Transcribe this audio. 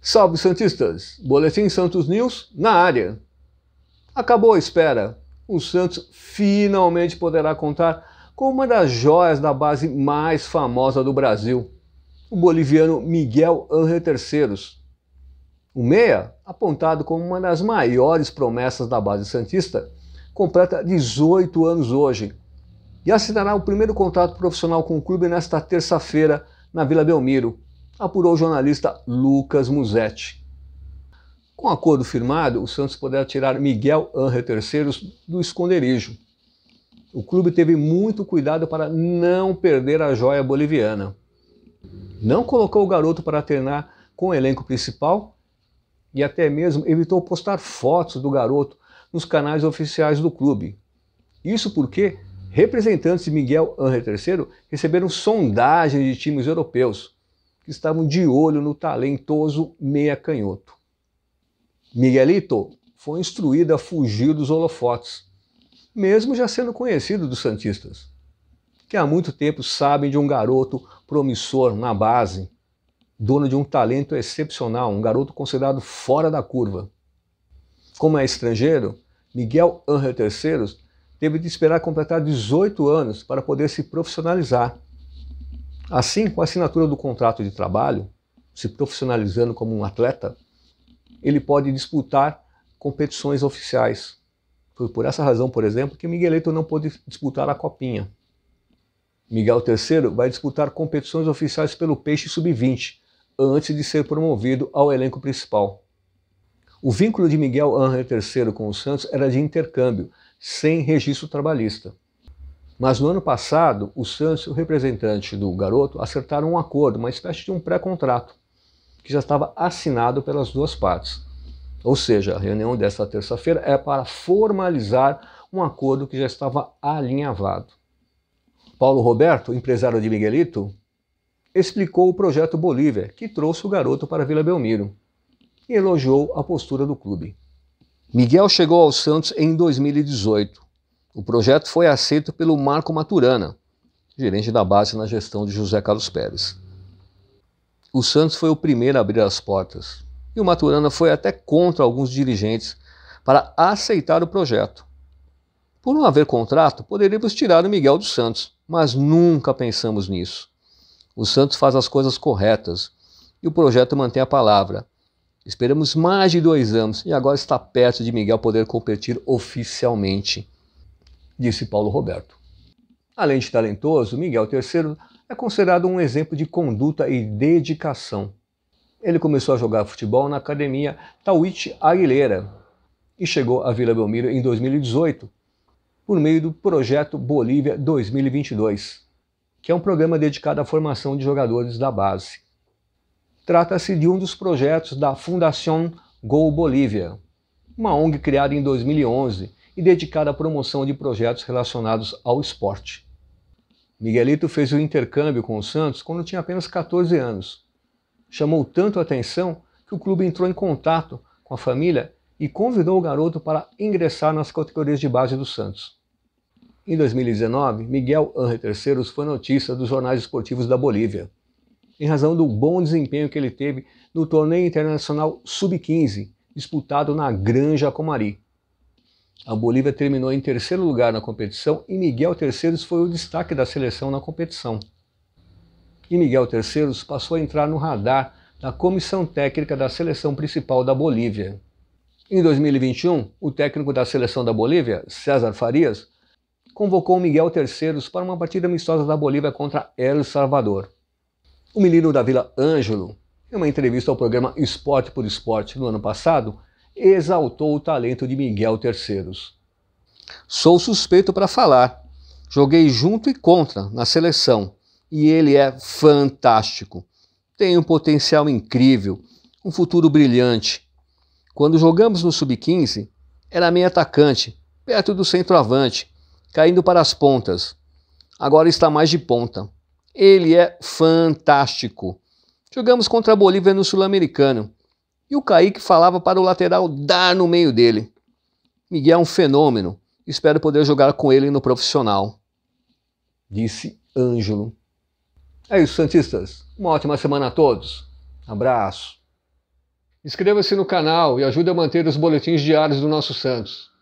Salve Santistas! Boletim Santos News na área. Acabou a espera. O Santos finalmente poderá contar com uma das joias da base mais famosa do Brasil, o boliviano Miguel Ángel Terceiros. O meia, apontado como uma das maiores promessas da base santista, completa 18 anos hoje e assinará o primeiro contrato profissional com o clube nesta terça-feira na Vila Belmiro, apurou o jornalista Lucas Musetti. Com o acordo firmado, o Santos poderá tirar Miguel Anre III do esconderijo. O clube teve muito cuidado para não perder a joia boliviana. Não colocou o garoto para treinar com o elenco principal e até mesmo evitou postar fotos do garoto nos canais oficiais do clube. Isso porque representantes de Miguel Ángel III receberam sondagens de times europeus que estavam de olho no talentoso meia-canhoto. Miguelito foi instruído a fugir dos holofotes, mesmo já sendo conhecido dos Santistas, que há muito tempo sabem de um garoto promissor na base, dono de um talento excepcional, um garoto considerado fora da curva. Como é estrangeiro, Miguel Ángel III teve de esperar completar 18 anos para poder se profissionalizar. Assim, com a assinatura do contrato de trabalho, se profissionalizando como um atleta, ele pode disputar competições oficiais. Foi por essa razão, por exemplo, que Miguelito não pôde disputar a Copinha. Miguel III vai disputar competições oficiais pelo Peixe Sub-20, antes de ser promovido ao elenco principal. O vínculo de Miguel Ángel III com o Santos era de intercâmbio, sem registro trabalhista. Mas no ano passado, o Santos e o representante do garoto acertaram um acordo, uma espécie de um pré-contrato, que já estava assinado pelas duas partes. Ou seja, a reunião desta terça-feira é para formalizar um acordo que já estava alinhavado. Paulo Roberto, empresário de Miguelito, explicou o projeto Bolívia, que trouxe o garoto para Vila Belmiro e elogiou a postura do clube. Miguel chegou ao Santos em 2018. O projeto foi aceito pelo Marco Maturana, gerente da base na gestão de José Carlos Pérez. O Santos foi o primeiro a abrir as portas e o Maturana foi até contra alguns dirigentes para aceitar o projeto. Por não haver contrato, poderíamos tirar o Miguel do Santos, mas nunca pensamos nisso. O Santos faz as coisas corretas e o projeto mantém a palavra, Esperamos mais de dois anos e agora está perto de Miguel poder competir oficialmente, disse Paulo Roberto. Além de talentoso, Miguel III é considerado um exemplo de conduta e dedicação. Ele começou a jogar futebol na academia Tawit Aguilera e chegou à Vila Belmiro em 2018 por meio do projeto Bolívia 2022, que é um programa dedicado à formação de jogadores da base. Trata-se de um dos projetos da Fundação Go Bolívia, uma ONG criada em 2011 e dedicada à promoção de projetos relacionados ao esporte. Miguelito fez o intercâmbio com o Santos quando tinha apenas 14 anos. Chamou tanto a atenção que o clube entrou em contato com a família e convidou o garoto para ingressar nas categorias de base do Santos. Em 2019, Miguel Anre Terceiros foi notícia dos jornais esportivos da Bolívia em razão do bom desempenho que ele teve no torneio internacional Sub-15, disputado na Granja Comari. A Bolívia terminou em terceiro lugar na competição e Miguel Terceiros foi o destaque da seleção na competição. E Miguel Terceiros passou a entrar no radar da comissão técnica da seleção principal da Bolívia. Em 2021, o técnico da seleção da Bolívia, César Farias, convocou Miguel Terceiros para uma partida amistosa da Bolívia contra El Salvador. O menino da Vila Ângelo, em uma entrevista ao programa Esporte por Esporte no ano passado, exaltou o talento de Miguel Terceiros. Sou suspeito para falar. Joguei junto e contra na seleção e ele é fantástico. Tem um potencial incrível, um futuro brilhante. Quando jogamos no sub-15, era meio atacante, perto do centroavante, caindo para as pontas. Agora está mais de ponta. Ele é fantástico. Jogamos contra a Bolívia no Sul-Americano e o Kaique falava para o lateral dar no meio dele. Miguel é um fenômeno. Espero poder jogar com ele no profissional. Disse Ângelo. É isso, Santistas. Uma ótima semana a todos. Abraço. Inscreva-se no canal e ajude a manter os boletins diários do nosso Santos.